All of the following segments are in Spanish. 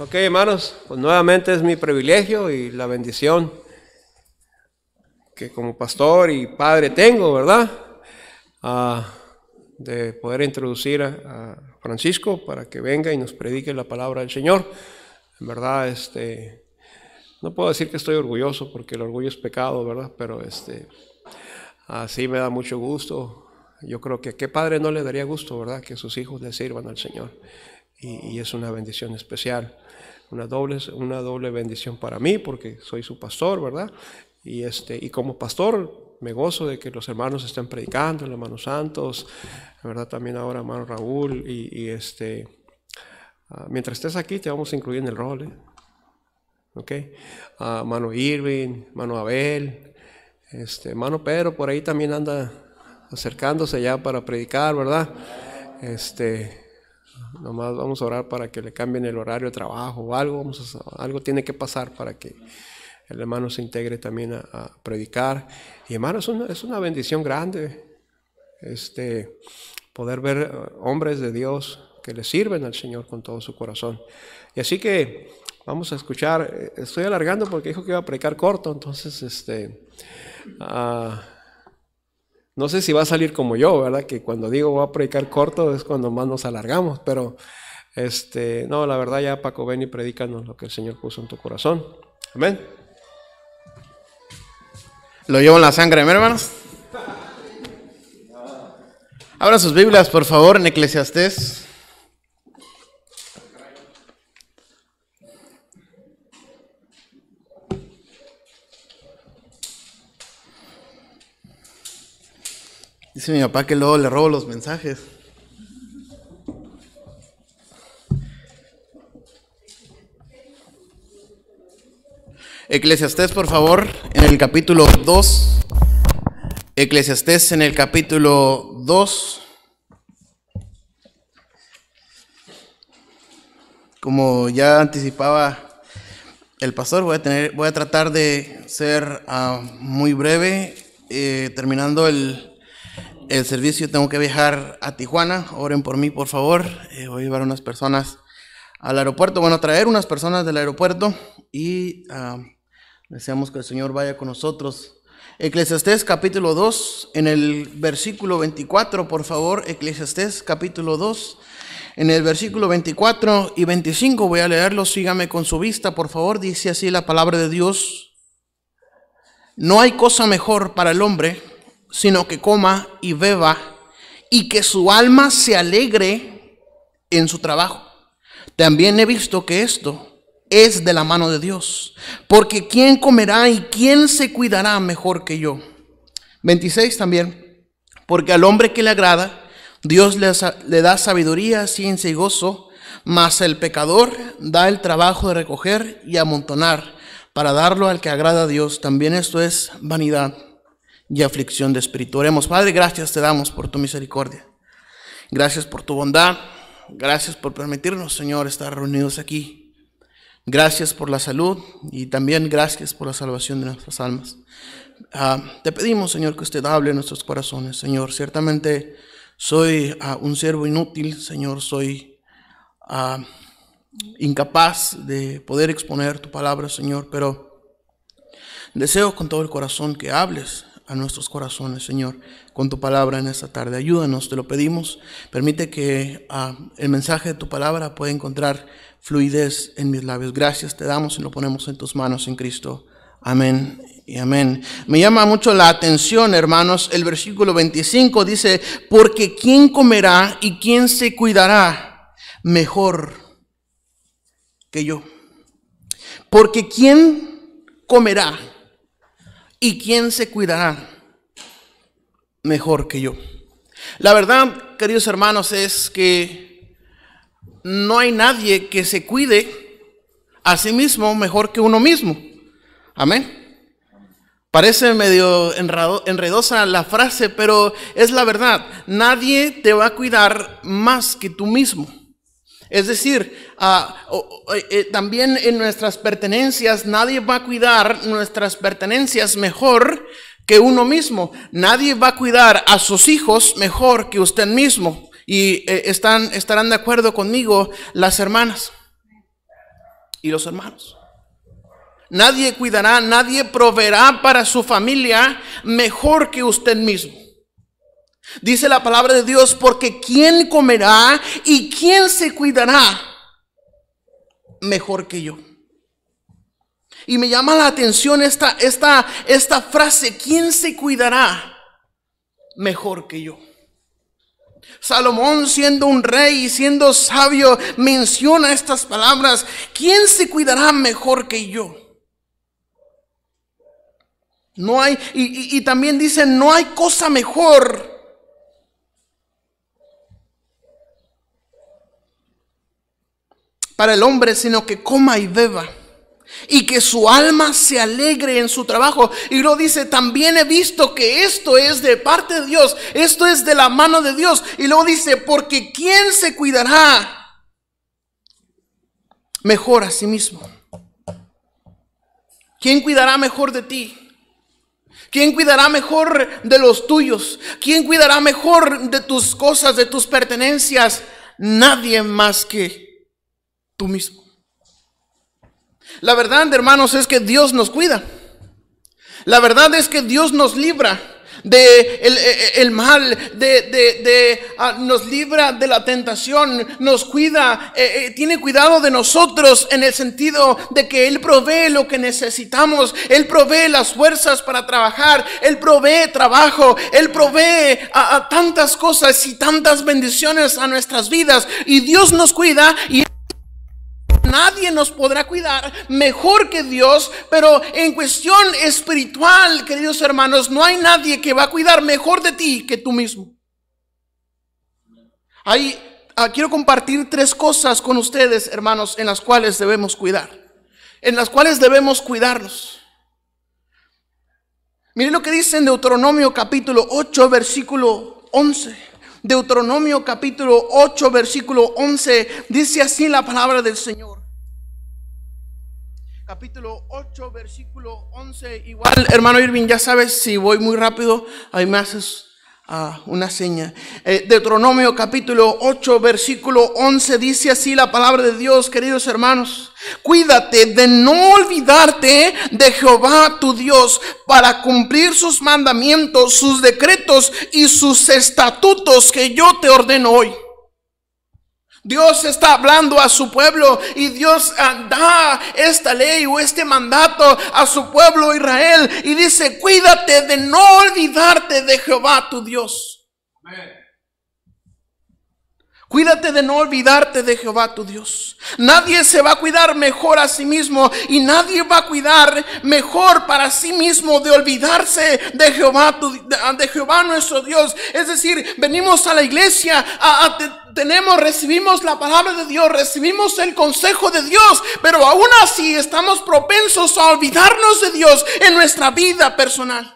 Ok, hermanos, pues nuevamente es mi privilegio y la bendición que como pastor y padre tengo, ¿verdad? Ah, de poder introducir a, Francisco para que venga y nos predique la palabra del Señor. En verdad, este, no puedo decir que estoy orgulloso porque el orgullo es pecado, ¿verdad? Pero este, así me da mucho gusto. Yo creo que a qué padre no le daría gusto, ¿verdad? Que sus hijos le sirvan al Señor. y es una bendición especial una doble, una doble bendición para mí porque soy su pastor, ¿verdad? Y, este, y como pastor me gozo de que los hermanos estén predicando, los hermanos Santos, ¿verdad? También ahora hermano Raúl y, este... Ah, mientras estés aquí te vamos a incluir en el rol, ¿eh? ¿ok? Ah, mano Irving, mano Abel, este, hermano Pedro por ahí también anda acercándose ya para predicar, ¿verdad? Este, Nomás vamos a orar para que le cambien el horario de trabajo o algo. Vamos algo tiene que pasar para que el hermano se integre también a, predicar. Y hermano, es una, bendición grande este, poder ver eh, hombres de Dios que le sirven al Señor con todo su corazón. Y así que vamos a escuchar, eh, estoy alargando porque dijo que iba a predicar corto, entonces este... Ah, no sé si va a salir como yo, ¿verdad? Que cuando digo voy a predicar corto es cuando más nos alargamos, pero este, no, la verdad ya Paco, ven y predícanos lo que el Señor puso en tu corazón. Amén. Lo llevo en la sangre, hermanos. Abra sus Biblias, por favor, en Eclesiastés mi papá que luego le robo los mensajes. Eclesiastés, por favor, en el capítulo 2. Eclesiastés en el capítulo 2. Como ya anticipaba el pastor, voy a, tener, voy a tratar de ser ah, muy breve, eh, terminando el, el servicio tengo que viajar a Tijuana. Oren por mí, por favor. Eh, voy a llevar unas personas al aeropuerto. Bueno, traer unas personas del aeropuerto y ah, deseamos que el Señor vaya con nosotros. Eclesiastés capítulo 2, en el versículo 24, por favor. Eclesiastés capítulo 2, en el versículo 24 y 25 voy a leerlo. Sígame con su vista, por favor. Dice así la palabra de Dios. No hay cosa mejor para el hombre sino que coma y beba y que su alma se alegre en su trabajo. También he visto que esto es de la mano de Dios, porque ¿quién comerá y quién se cuidará mejor que yo? 26 también, porque al hombre que le agrada, Dios le, da sabiduría, ciencia y gozo, mas el pecador da el trabajo de recoger y amontonar para darlo al que agrada a Dios. También esto es vanidad y aflicción de espíritu. Oremos, Padre, gracias te damos por tu misericordia. Gracias por tu bondad. Gracias por permitirnos, Señor, estar reunidos aquí. Gracias por la salud y también gracias por la salvación de nuestras almas. Ah, te pedimos, Señor, que usted hable en nuestros corazones, Señor. Ciertamente soy ah, un siervo inútil, Señor, soy ah, incapaz de poder exponer tu palabra, Señor, pero deseo con todo el corazón que hables a nuestros corazones, Señor, con tu palabra en esta tarde. Ayúdanos, te lo pedimos. Permite que ah, el mensaje de tu palabra pueda encontrar fluidez en mis labios. Gracias te damos y lo ponemos en tus manos en Cristo. Amén y amén. Me llama mucho la atención, hermanos, el versículo 25 dice, porque ¿quién comerá y quién se cuidará mejor que yo? Porque ¿quién comerá? ¿Y quién se cuidará mejor que yo? La verdad, queridos hermanos, es que no hay nadie que se cuide a sí mismo mejor que uno mismo. Amén. Parece medio enredosa la frase, pero es la verdad. Nadie te va a cuidar más que tú mismo. Es decir, ah, eh, también en nuestras pertenencias, nadie va a cuidar nuestras pertenencias mejor que uno mismo. Nadie va a cuidar a sus hijos mejor que usted mismo. Y eh, están, estarán de acuerdo conmigo las hermanas y los hermanos. Nadie cuidará, nadie proveerá para su familia mejor que usted mismo. Dice la palabra de Dios, porque ¿quién comerá y quién se cuidará mejor que yo? Y me llama la atención esta, esta frase, ¿quién se cuidará mejor que yo? Salomón siendo un rey y siendo sabio menciona estas palabras. ¿Quién se cuidará mejor que yo? No hay, y, y también dice, no hay cosa mejor para el hombre, sino que coma y beba. Y que su alma se alegre en su trabajo. Y lo dice, también he visto que esto es de parte de Dios, esto es de la mano de Dios. Y luego dice, porque ¿quién se cuidará mejor a sí mismo? ¿Quién cuidará mejor de ti? ¿Quién cuidará mejor de los tuyos? ¿Quién cuidará mejor de tus cosas, de tus pertenencias? Nadie más que tú mismo. La verdad, hermanos, es que Dios nos cuida. La verdad es que Dios nos libra de el, e, e, mal, de, ah, nos libra de la tentación, nos cuida, e, tiene cuidado de nosotros en el sentido de que Él provee lo que necesitamos, Él provee las fuerzas para trabajar, Él provee trabajo, Él provee tantas cosas y tantas bendiciones a nuestras vidas y Dios nos cuida y nadie nos podrá cuidar mejor que Dios, pero en cuestión espiritual, queridos hermanos, no hay nadie que va a cuidar mejor de ti que tú mismo. ahí ah, quiero compartir tres cosas con ustedes, hermanos, en las cuales debemos cuidar, en las cuales debemos cuidarnos. Miren lo que dice en Deuteronomio capítulo 8, versículo 11. Deuteronomio capítulo 8, versículo 11, dice así la palabra del Señor capítulo 8, versículo 11. Igual, hermano Irving, ya sabes, si voy muy rápido, ahí me haces ah, una seña. Eh, Deuteronomio capítulo 8, versículo 11 dice así la palabra de Dios, queridos hermanos. Cuídate de no olvidarte de Jehová tu Dios para cumplir sus mandamientos, sus decretos y sus estatutos que yo te ordeno hoy. Dios está hablando a su pueblo y Dios ah, da esta ley o este mandato a su pueblo Israel y dice, cuídate de no olvidarte de Jehová tu Dios. Cuídate de no olvidarte de Jehová tu Dios. Nadie se va a cuidar mejor a sí mismo y nadie va a cuidar mejor para sí mismo de olvidarse de Jehová, ah, de, Jehová nuestro Dios. Es decir, venimos a la iglesia, tenemos, recibimos la palabra de Dios, recibimos el consejo de Dios, pero aún así estamos propensos a olvidarnos de Dios en nuestra vida personal.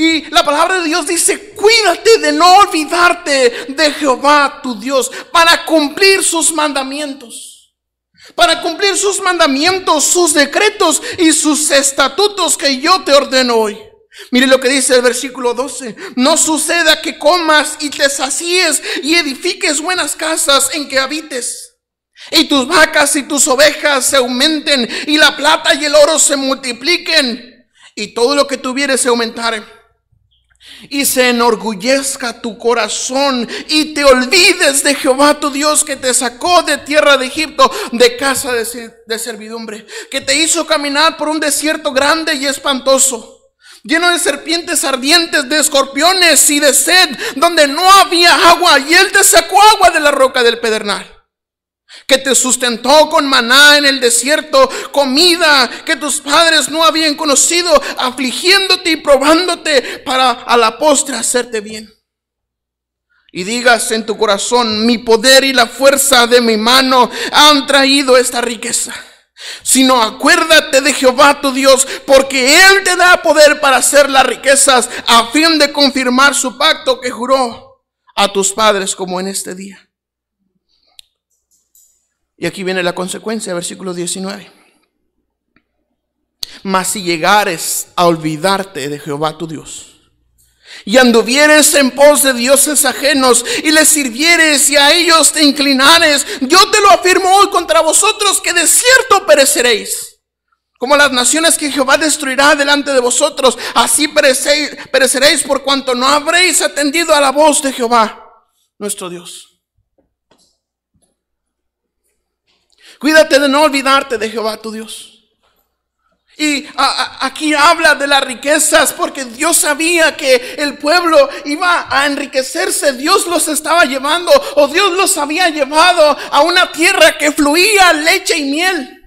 Y la palabra de Dios dice, cuídate de no olvidarte de Jehová tu Dios para cumplir sus mandamientos. Para cumplir sus mandamientos, sus decretos y sus estatutos que yo te ordeno hoy. Mire lo que dice el versículo 12. No suceda que comas y te sacies y edifiques buenas casas en que habites. Y tus vacas y tus ovejas se aumenten y la plata y el oro se multipliquen y todo lo que tuvieres se aumentare y se enorgullezca tu corazón y te olvides de Jehová tu Dios que te sacó de tierra de Egipto, de casa de, servidumbre, que te hizo caminar por un desierto grande y espantoso. Lleno de serpientes ardientes, de escorpiones y de sed, donde no había agua, y él te sacó agua de la roca del pedernal que te sustentó con maná en el desierto, comida que tus padres no habían conocido, afligiéndote y probándote para a la postre hacerte bien. Y digas en tu corazón, mi poder y la fuerza de mi mano han traído esta riqueza. Sino acuérdate de Jehová tu Dios, porque Él te da poder para hacer las riquezas a fin de confirmar su pacto que juró a tus padres como en este día. Y aquí viene la consecuencia, versículo 19. Mas si llegares a olvidarte de Jehová tu Dios, y anduvieres en pos de dioses ajenos y les sirvieres y a ellos te inclinares, yo te lo afirmo hoy contra vosotros que de cierto pereceréis. Como las naciones que Jehová destruirá delante de vosotros, así pereceréis, pereceréis por cuanto no habréis atendido a la voz de Jehová, nuestro Dios. Cuídate de no olvidarte de Jehová tu Dios. Y aquí habla de las riquezas porque Dios sabía que el pueblo iba a enriquecerse. Dios los estaba llevando o Dios los había llevado a una tierra que fluía leche y miel,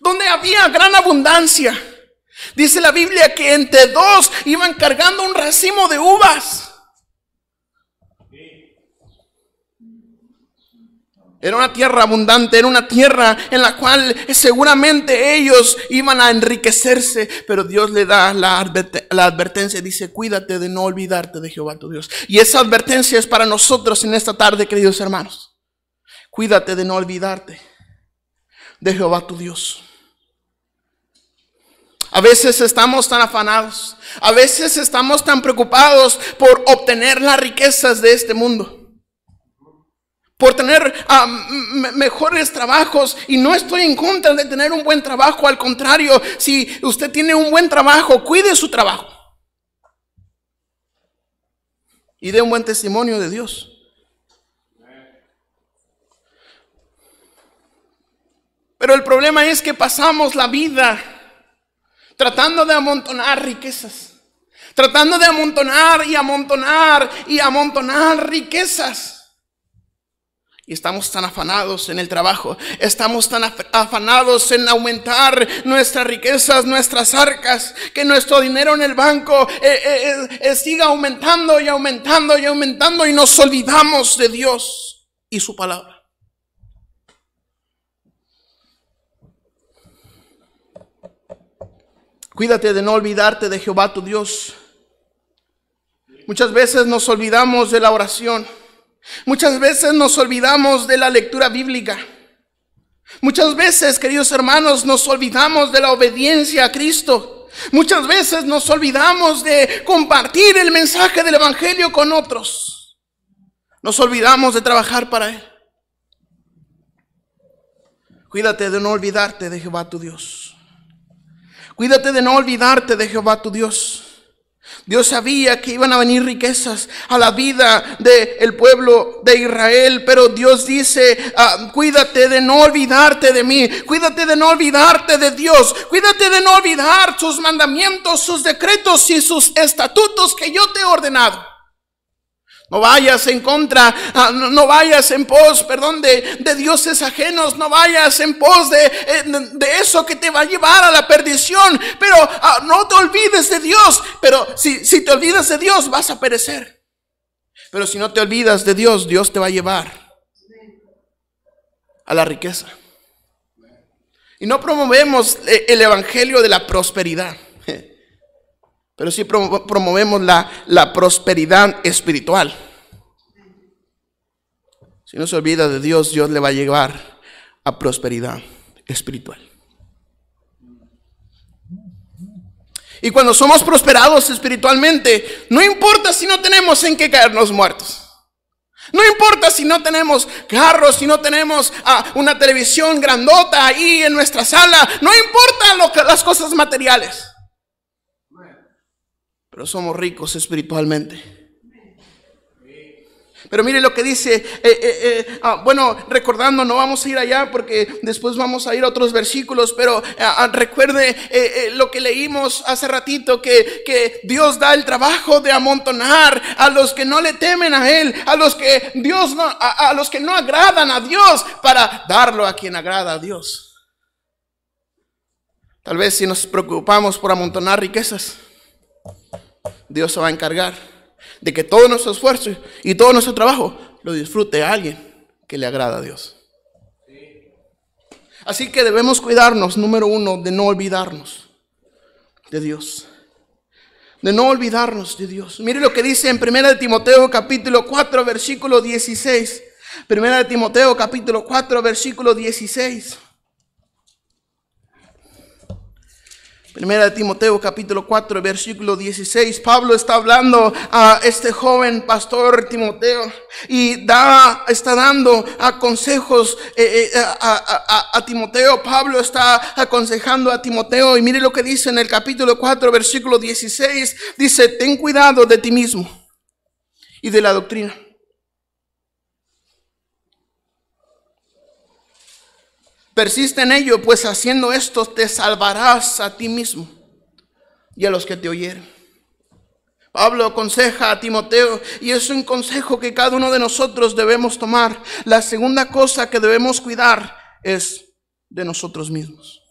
donde había gran abundancia. Dice la Biblia que entre dos iban cargando un racimo de uvas. Era una tierra abundante, era una tierra en la cual seguramente ellos iban a enriquecerse, pero Dios le da la, advertencia, dice, cuídate de no olvidarte de Jehová tu Dios. Y esa advertencia es para nosotros en esta tarde, queridos hermanos. Cuídate de no olvidarte de Jehová tu Dios. A veces estamos tan afanados, a veces estamos tan preocupados por obtener las riquezas de este mundo por tener mejores trabajos. Y no estoy en contra de tener un buen trabajo, al contrario, si usted tiene un buen trabajo, cuide su trabajo. Y dé un buen testimonio de Dios. Pero el problema es que pasamos la vida tratando de amontonar riquezas, tratando de amontonar y amontonar y amontonar riquezas. Y estamos tan afanados en el trabajo, estamos tan afanados en aumentar nuestras riquezas, nuestras arcas, que nuestro dinero en el banco eh, eh, eh, siga aumentando y aumentando y aumentando y nos olvidamos de Dios y su palabra. Cuídate de no olvidarte de Jehová tu Dios. Muchas veces nos olvidamos de la oración. Muchas veces nos olvidamos de la lectura bíblica. Muchas veces, queridos hermanos, nos olvidamos de la obediencia a Cristo. Muchas veces nos olvidamos de compartir el mensaje del Evangelio con otros. Nos olvidamos de trabajar para Él. Cuídate de no olvidarte de Jehová tu Dios. Cuídate de no olvidarte de Jehová tu Dios. Dios sabía que iban a venir riquezas a la vida del el pueblo de Israel, pero Dios dice, ah, cuídate de no olvidarte de mí, cuídate de no olvidarte de Dios, cuídate de no olvidar sus mandamientos, sus decretos y sus estatutos que yo te he ordenado. No vayas en contra, ah, no, vayas en pos, perdón, de, dioses ajenos, no vayas en pos eh, de, de, eso que te va a llevar a la perdición, pero ah, no te olvides de Dios, pero si, si te olvidas de Dios vas a perecer. Pero si no te olvidas de Dios, Dios te va a llevar a la riqueza. Y no promovemos eh, el evangelio de la prosperidad pero si promovemos la, prosperidad espiritual. Si no se olvida de Dios, Dios le va a llevar a prosperidad espiritual. Y cuando somos prosperados espiritualmente, no importa si no tenemos en qué caernos muertos. No importa si no tenemos carros, si no tenemos ah, una televisión grandota ahí en nuestra sala. No importa lo que, las cosas materiales pero somos ricos espiritualmente. Pero mire lo que dice, eh, eh, eh, ah, bueno, recordando, no vamos a ir allá porque después vamos a ir a otros versículos, pero ah, ah, recuerde lo que leímos hace ratito, que, Dios da el trabajo de amontonar a los que no le temen a Él, a los que Dios no, a los que no agradan a Dios, para darlo a quien agrada a Dios. Tal vez si nos preocupamos por amontonar riquezas Dios se va a encargar de que todo nuestro esfuerzo y todo nuestro trabajo lo disfrute alguien que le agrada a Dios. Así que debemos cuidarnos, número uno, de no olvidarnos de Dios. De no olvidarnos de Dios. Mire lo que dice en 1 de Timoteo capítulo 4, versículo 16. 1 de Timoteo capítulo 4, versículo 16. Primera de Timoteo capítulo 4, versículo 16, Pablo está hablando a este joven pastor Timoteo y da, está dando aconsejos consejos eh, eh, a, Timoteo. Pablo está aconsejando a Timoteo y mire lo que dice en el capítulo 4, versículo 16, dice, ten cuidado de ti mismo y de la doctrina. Persiste en ello, pues haciendo esto te salvarás a ti mismo y a los que te oyeron. Pablo aconseja a Timoteo y es un consejo que cada uno de nosotros debemos tomar. La segunda cosa que debemos cuidar es de nosotros mismos.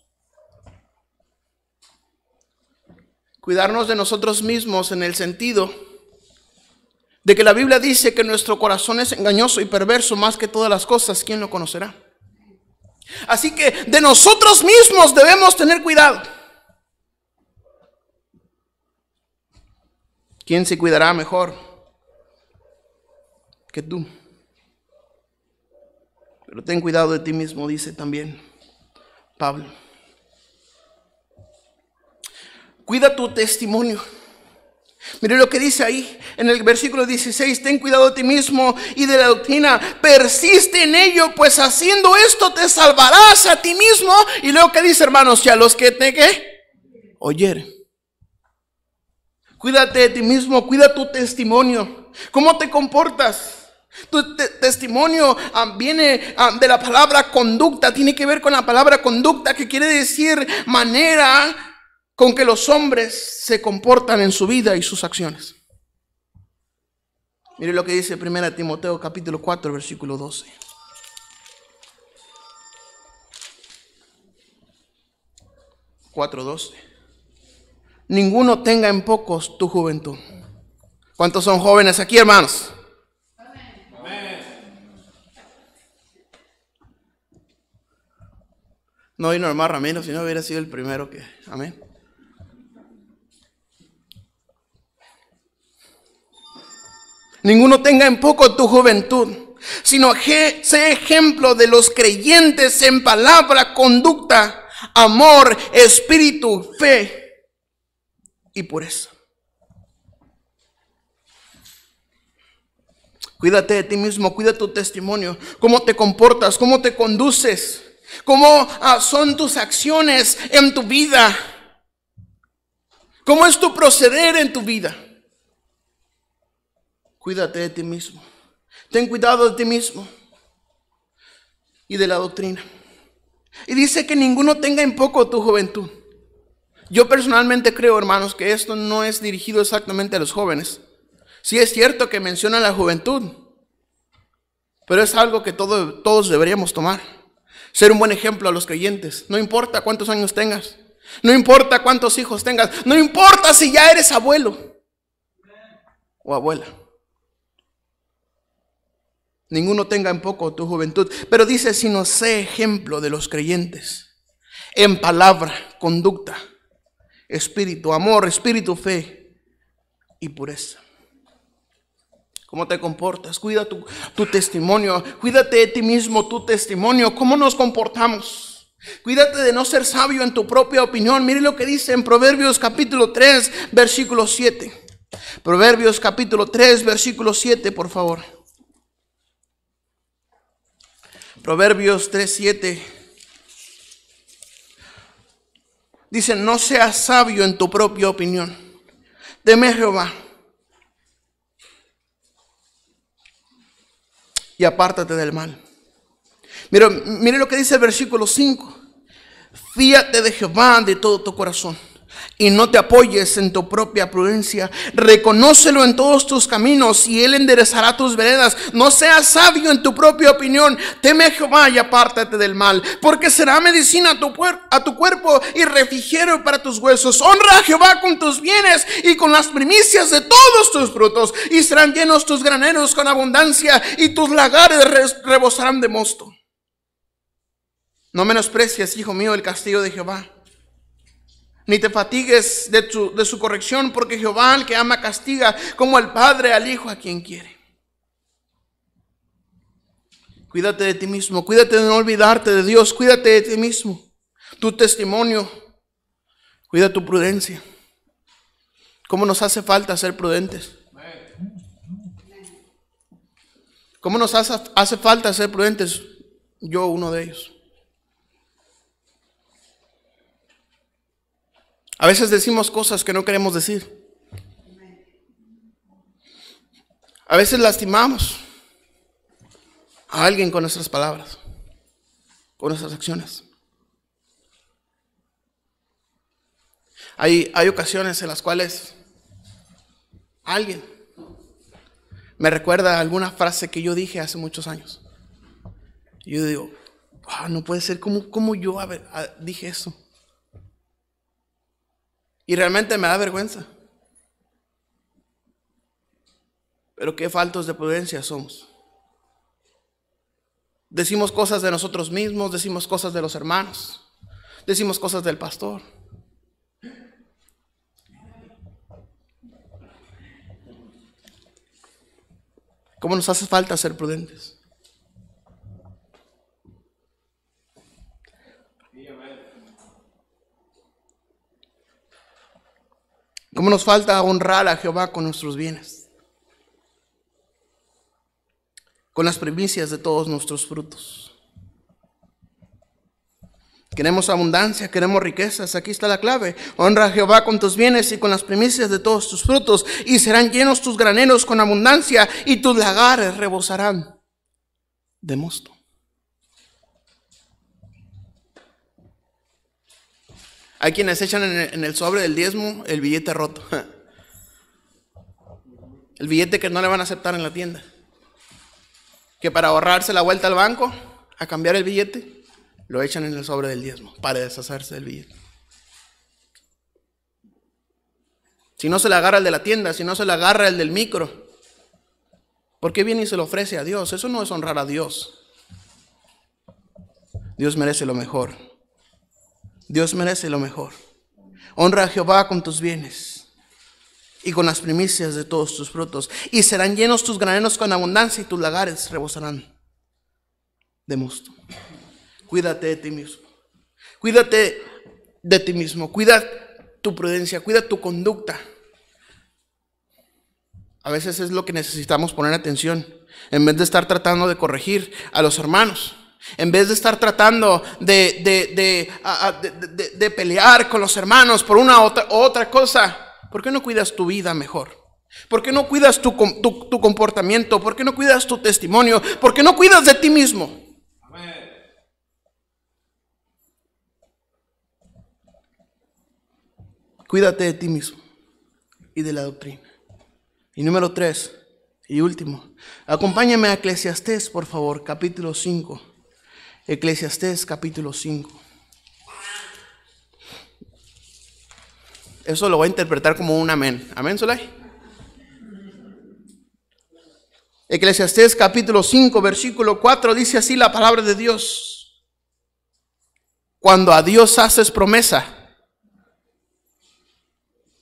Cuidarnos de nosotros mismos en el sentido de que la Biblia dice que nuestro corazón es engañoso y perverso más que todas las cosas. ¿Quién lo conocerá? Así que de nosotros mismos debemos tener cuidado. ¿Quién se cuidará mejor que tú? Pero ten cuidado de ti mismo, dice también Pablo. Cuida tu testimonio. Mire lo que dice ahí en el versículo 16, ten cuidado de ti mismo y de la doctrina, persiste en ello, pues haciendo esto te salvarás a ti mismo. Y luego que dice, hermanos, y a los que te que oyer. Cuídate de ti mismo, cuida tu testimonio. ¿Cómo te comportas? Tu testimonio ah, viene ah, de la palabra conducta, tiene que ver con la palabra conducta, que quiere decir manera con que los hombres se comportan en su vida y sus acciones. Mire lo que dice 1 Timoteo capítulo 4, versículo 12. 4, 12. Ninguno tenga en pocos tu juventud. ¿Cuántos son jóvenes aquí, hermanos? No vino hermano Ramiro, si no hubiera sido el primero que. Amén. Ninguno tenga en poco tu juventud, sino que sé ejemplo de los creyentes en palabra, conducta, amor, espíritu, fe y pureza. Cuídate de ti mismo, cuida tu testimonio, cómo te comportas, cómo te conduces, cómo ah, son tus acciones en tu vida, cómo es tu proceder en tu vida. Cuídate de ti mismo. Ten cuidado de ti mismo y de la doctrina. Y dice que ninguno tenga en poco tu juventud. Yo personalmente creo, hermanos, que esto no es dirigido exactamente a los jóvenes. Sí es cierto que menciona la juventud, pero es algo que todos deberíamos tomar. Ser un buen ejemplo a los creyentes. No importa cuántos años tengas. No importa cuántos hijos tengas. No importa si ya eres abuelo o abuela. Ninguno tenga en poco tu juventud. Pero dice, sino sé ejemplo de los creyentes, en palabra, conducta, espíritu, amor, espíritu, fe y pureza. ¿Cómo te comportas? Cuida tu, tu testimonio. Cuídate de ti mismo, tu testimonio. ¿Cómo nos comportamos? Cuídate de no ser sabio en tu propia opinión. Mire lo que dice en Proverbios capítulo 3, versículo 7. Proverbios capítulo 3, versículo 7, por favor. Proverbios 3:7 dice, no seas sabio en tu propia opinión. Teme a Jehová y apártate del mal. Miren mire lo que dice el versículo 5. Fíate de Jehová de todo tu corazón y no te apoyes en tu propia prudencia. Reconócelo en todos tus caminos y Él enderezará tus veredas. No seas sabio en tu propia opinión. Teme a Jehová y apártate del mal, porque será medicina a tu, a tu cuerpo y refrigerio para tus huesos. Honra a Jehová con tus bienes y con las primicias de todos tus frutos, y serán llenos tus graneros con abundancia y tus lagares rebosarán de mosto. No menosprecies, hijo mío, el castigo de Jehová ni te fatigues de, su corrección, porque Jehová, el que ama, castiga, como el Padre al Hijo a quien quiere. Cuídate de ti mismo, cuídate de no olvidarte de Dios, cuídate de ti mismo, tu testimonio, cuida tu prudencia. ¿Cómo nos hace falta ser prudentes? ¿Cómo nos hace, hace falta ser prudentes? Yo uno de ellos. A veces decimos cosas que no queremos decir. A veces lastimamos a alguien con nuestras palabras, con nuestras acciones. Hay, hay ocasiones en las cuales alguien me recuerda alguna frase que yo dije hace muchos años. Yo digo, ah, no puede ser, ¿cómo, yo dije eso? Y realmente me da vergüenza. Pero qué faltos de prudencia somos. Decimos cosas de nosotros mismos, decimos cosas de los hermanos, decimos cosas del pastor. ¿Cómo nos hace falta ser prudentes? ¿Cómo nos falta honrar a Jehová con nuestros bienes? Con las primicias de todos nuestros frutos. Queremos abundancia, queremos riquezas. Aquí está la clave. Honra a Jehová con tus bienes y con las primicias de todos tus frutos, y serán llenos tus graneros con abundancia, y tus lagares rebosarán de mosto. Hay quienes echan en el sobre del diezmo el billete roto. El billete que no le van a aceptar en la tienda. Que para ahorrarse la vuelta al banco a cambiar el billete, lo echan en el sobre del diezmo para deshacerse del billete. Si no se le agarra el de la tienda, si no se le agarra el del micro, ¿por qué viene y se lo ofrece a Dios? Eso no es honrar a Dios. Dios merece lo mejor. Dios merece lo mejor. Honra a Jehová con tus bienes y con las primicias de todos tus frutos. Y serán llenos tus graneros con abundancia y tus lagares rebosarán de mosto. Cuídate de ti mismo. Cuídate de ti mismo. Cuida tu prudencia. Cuida tu conducta. A veces es lo que necesitamos poner atención. En vez de estar tratando de corregir a los hermanos en vez de estar tratando de, pelear con los hermanos por una u otra, otra cosa, ¿por qué no cuidas tu vida mejor? ¿Por qué no cuidas tu, comportamiento? ¿Por qué no cuidas tu testimonio? ¿Por qué no cuidas de ti mismo? Cuídate de ti mismo y de la doctrina. Y número tres, y último, acompáñame a Eclesiastés, por favor, capítulo 5. Eclesiastés capítulo 5. Eso lo voy a interpretar como un amén. Amén, Solay. Eclesiastés capítulo 5, versículo 4 dice así la palabra de Dios. Cuando a Dios haces promesa,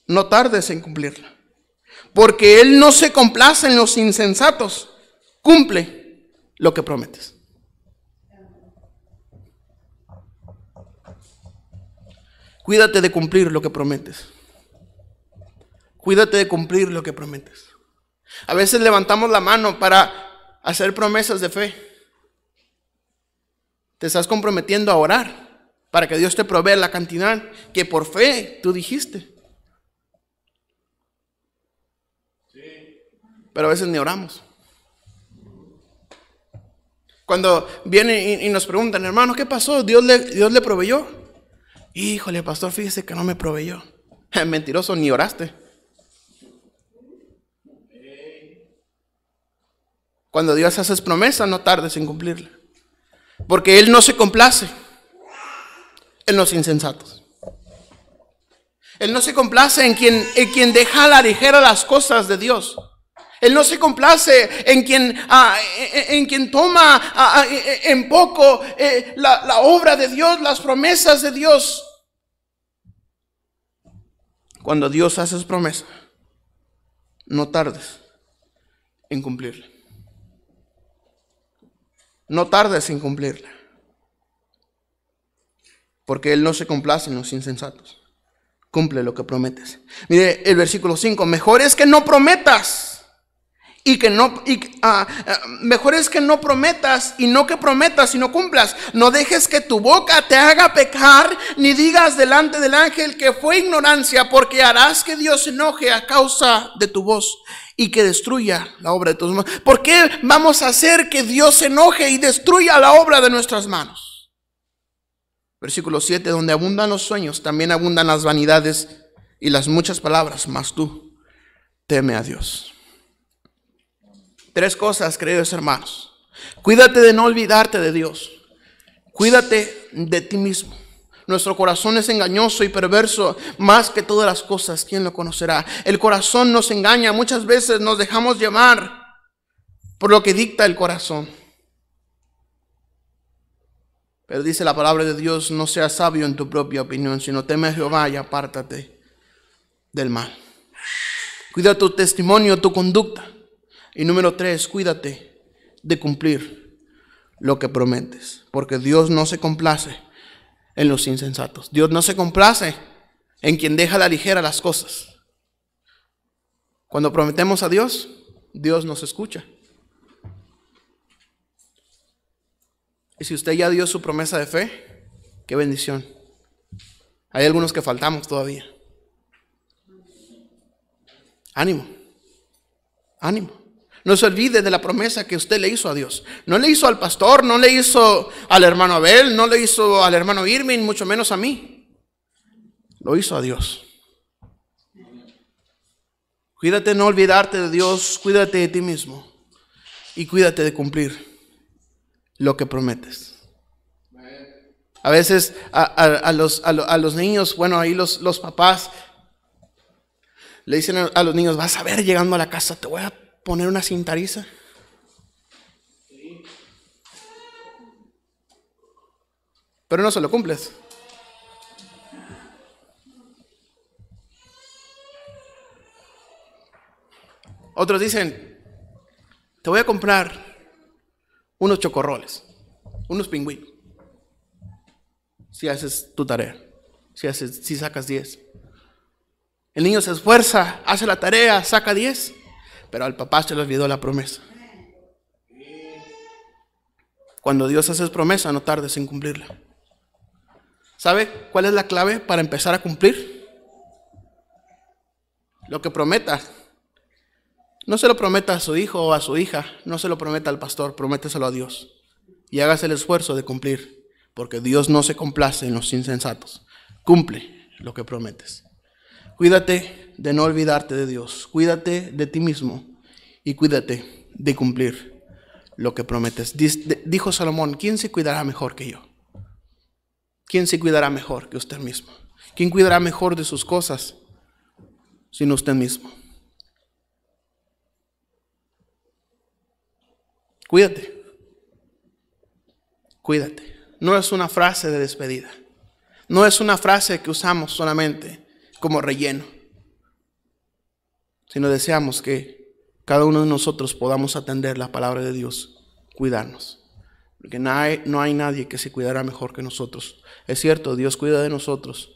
no tardes en cumplirla. Porque Él no se complace en los insensatos. Cumple lo que prometes. Cuídate de cumplir lo que prometes. Cuídate de cumplir lo que prometes. A veces levantamos la mano para hacer promesas de fe. Te estás comprometiendo a orar para que Dios te provea la cantidad que por fe tú dijiste. Pero a veces ni oramos. Cuando vienen y, nos preguntan, hermano, ¿qué pasó? Dios Dios le proveyó. Híjole, pastor, fíjese que no me proveyó. Mentiroso, ni oraste. Cuando Dios hace promesa, no tardes en cumplirla. Porque Él no se complace en los insensatos. Él no se complace en quien, quien deja a la ligera las cosas de Dios. Él no se complace en quien, ah, en, quien toma ah, ah, en poco eh, la obra de Dios, las promesas de Dios. Cuando Dios hace su promesa, no tardes en cumplirla. No tardes en cumplirla. Porque Él no se complace en los insensatos. Cumple lo que prometes. Mire el versículo 5. Mejor es que no prometas y que no, y, ah, ah, mejor es que no prometas y no que prometas y no cumplas. No dejes que tu boca te haga pecar, ni digas delante del ángel que fue ignorancia, porque harás que Dios se enoje a causa de tu voz y que destruya la obra de tus manos. ¿Por qué vamos a hacer que Dios se enoje y destruya la obra de nuestras manos? Versículo 7, donde abundan los sueños, también abundan las vanidades y las muchas palabras, mas tú teme a Dios. Tres cosas, queridos hermanos. Cuídate de no olvidarte de Dios. Cuídate de ti mismo. Nuestro corazón es engañoso y perverso más que todas las cosas. ¿Quién lo conocerá? El corazón nos engaña. Muchas veces nos dejamos llamar por lo que dicta el corazón. Pero dice la palabra de Dios, no seas sabio en tu propia opinión, sino teme a Jehová y apártate del mal. Cuida tu testimonio, tu conducta. Y número tres, cuídate de cumplir lo que prometes, porque Dios no se complace en los insensatos. Dios no se complace en quien deja la ligera las cosas. Cuando prometemos a Dios, Dios nos escucha. Y si usted ya dio su promesa de fe, qué bendición. Hay algunos que faltamos todavía. Ánimo. Ánimo. No se olvide de la promesa que usted le hizo a Dios. No le hizo al pastor, no le hizo al hermano Abel, no le hizo al hermano Irmin, mucho menos a mí. Lo hizo a Dios. Cuídate de no olvidarte de Dios, cuídate de ti mismo y cuídate de cumplir lo que prometes. A veces a, los, niños, bueno, ahí los, los papás le dicen a los niños, vas a ver llegando a la casa, te voy a poner una cintariza? Pero no se lo cumples. Otros dicen, te voy a comprar unos chocorroles, unos pingüinos. Si haces tu tarea, si, haces, si sacas 10. El niño se esfuerza, hace la tarea, saca 10 pero al papá se le olvidó la promesa. Cuando Dios hace promesa, no tardes en cumplirla. ¿Sabe cuál es la clave para empezar a cumplir? Lo que prometa. No se lo prometa a su hijo o a su hija, no se lo prometa al pastor, prométeselo a Dios. Y hagas el esfuerzo de cumplir, porque Dios no se complace en los insensatos. Cumple lo que prometes. Cuídate de no olvidarte de Dios, cuídate de ti mismo y cuídate de cumplir lo que prometes. Dijo Salomón, ¿quién se cuidará mejor que yo? ¿Quién se cuidará mejor que usted mismo? ¿Quién cuidará mejor de sus cosas sino usted mismo? Cuídate. Cuídate. No es una frase de despedida. No es una frase que usamos solamente como relleno, no deseamos que cada uno de nosotros podamos atender la palabra de Dios, cuidarnos. Porque no hay, no hay nadie que se cuidará mejor que nosotros. Es cierto, Dios cuida de nosotros.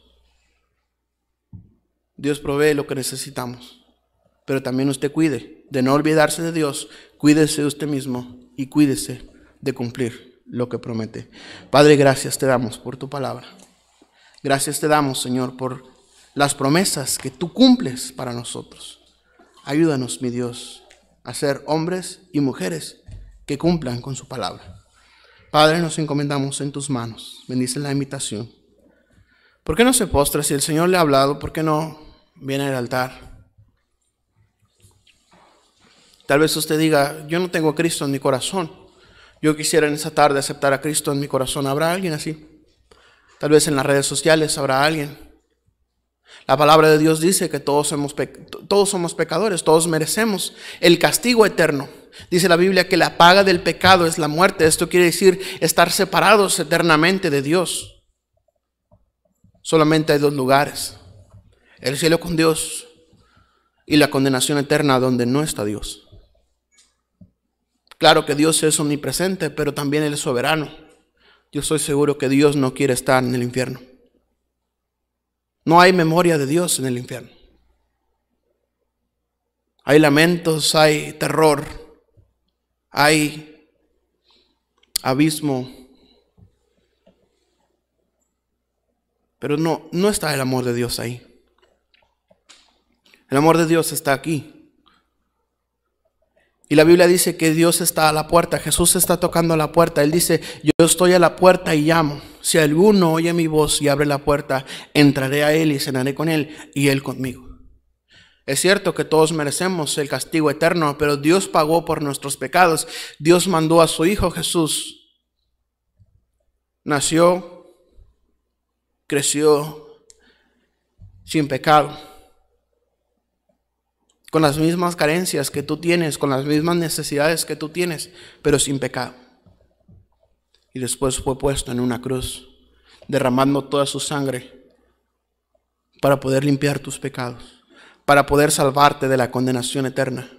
Dios provee lo que necesitamos. Pero también usted cuide de no olvidarse de Dios. Cuídese de usted mismo y cuídese de cumplir lo que promete. Padre, gracias te damos por tu palabra. Gracias te damos, Señor, por las promesas que tú cumples para nosotros. Ayúdanos, mi Dios, a ser hombres y mujeres que cumplan con su palabra. Padre, nos encomendamos en tus manos. Bendice la invitación. ¿Por qué no se postra si el Señor le ha hablado? ¿Por qué no viene al altar? Tal vez usted diga, yo no tengo a Cristo en mi corazón. Yo quisiera en esa tarde aceptar a Cristo en mi corazón. ¿Habrá alguien así? Tal vez en las redes sociales habrá alguien la palabra de Dios dice que todos somos, todos somos pecadores, todos merecemos el castigo eterno. Dice la Biblia que la paga del pecado es la muerte. Esto quiere decir estar separados eternamente de Dios. Solamente hay dos lugares. El cielo con Dios y la condenación eterna donde no está Dios. Claro que Dios es omnipresente, pero también Él es soberano. Yo estoy seguro que Dios no quiere estar en el infierno. No hay memoria de Dios en el infierno. Hay lamentos, hay terror, hay abismo. Pero no, no está el amor de Dios ahí. El amor de Dios está aquí. Y la Biblia dice que Dios está a la puerta, Jesús está tocando la puerta. Él dice, yo estoy a la puerta y llamo. Si alguno oye mi voz y abre la puerta, entraré a Él y cenaré con Él y Él conmigo. Es cierto que todos merecemos el castigo eterno, pero Dios pagó por nuestros pecados. Dios mandó a su Hijo Jesús. Nació, creció sin pecado con las mismas carencias que tú tienes, con las mismas necesidades que tú tienes, pero sin pecado. Y después fue puesto en una cruz, derramando toda su sangre para poder limpiar tus pecados, para poder salvarte de la condenación eterna.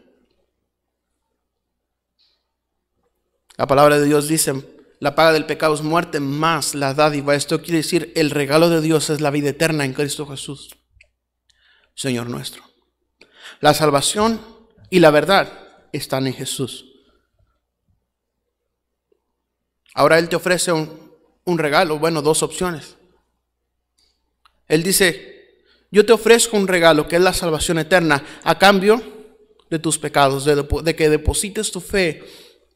La palabra de Dios dice, la paga del pecado es muerte más la dádiva. Esto quiere decir, el regalo de Dios es la vida eterna en Cristo Jesús, Señor nuestro. La salvación y la verdad están en Jesús. Ahora Él te ofrece un, regalo, bueno, dos opciones. Él dice, yo te ofrezco un regalo que es la salvación eterna a cambio de tus pecados, de, de que deposites tu fe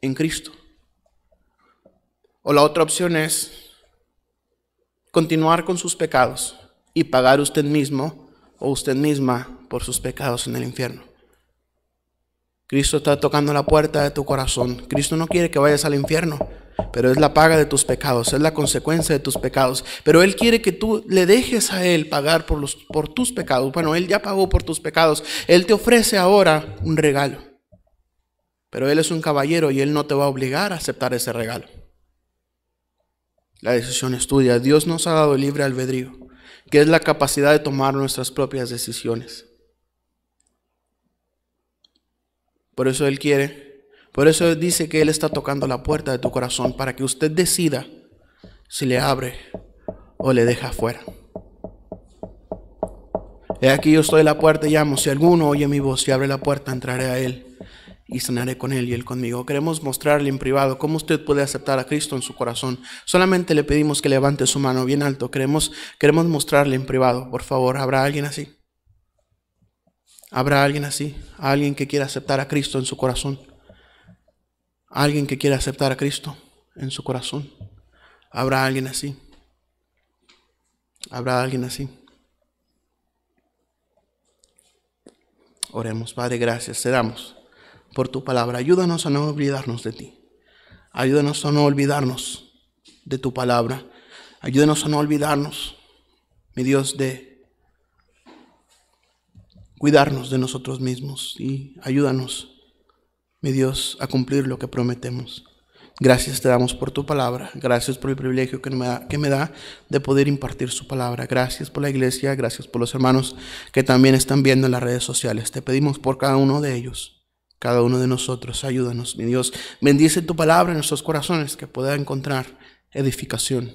en Cristo. O la otra opción es continuar con sus pecados y pagar usted mismo o usted misma por sus pecados en el infierno. Cristo está tocando la puerta de tu corazón. Cristo no quiere que vayas al infierno, pero es la paga de tus pecados, es la consecuencia de tus pecados. Pero Él quiere que tú le dejes a Él pagar por, los, por tus pecados. Bueno, Él ya pagó por tus pecados. Él te ofrece ahora un regalo. Pero Él es un caballero y Él no te va a obligar a aceptar ese regalo. La decisión es tuya. Dios nos ha dado libre albedrío que es la capacidad de tomar nuestras propias decisiones. Por eso Él quiere, por eso Él dice que Él está tocando la puerta de tu corazón para que usted decida si le abre o le deja afuera. He aquí yo estoy en la puerta y llamo. Si alguno oye mi voz y abre la puerta, entraré a Él y cenaré con él y él conmigo. Queremos mostrarle en privado cómo usted puede aceptar a Cristo en su corazón. Solamente le pedimos que levante su mano bien alto. Queremos, queremos mostrarle en privado. Por favor, ¿habrá alguien así? ¿Habrá alguien así? ¿Alguien que quiera aceptar a Cristo en su corazón? ¿Alguien que quiera aceptar a Cristo en su corazón? ¿Habrá alguien así? ¿Habrá alguien así? Oremos, Padre, gracias. Te damos por tu palabra. Ayúdanos a no olvidarnos de ti. Ayúdanos a no olvidarnos de tu palabra. Ayúdanos a no olvidarnos, mi Dios, de cuidarnos de nosotros mismos y ayúdanos, mi Dios, a cumplir lo que prometemos. Gracias te damos por tu palabra. Gracias por el privilegio que me, da, que me, da, de poder impartir su palabra. Gracias por la iglesia. Gracias por los hermanos que también están viendo en las redes sociales. Te pedimos por cada uno de ellos cada uno de nosotros. Ayúdanos, mi Dios. Bendice tu palabra en nuestros corazones, que pueda encontrar edificación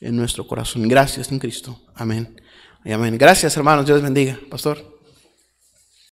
en nuestro corazón. Gracias en Cristo. Amén. amén. Gracias, hermanos. Dios bendiga. Pastor.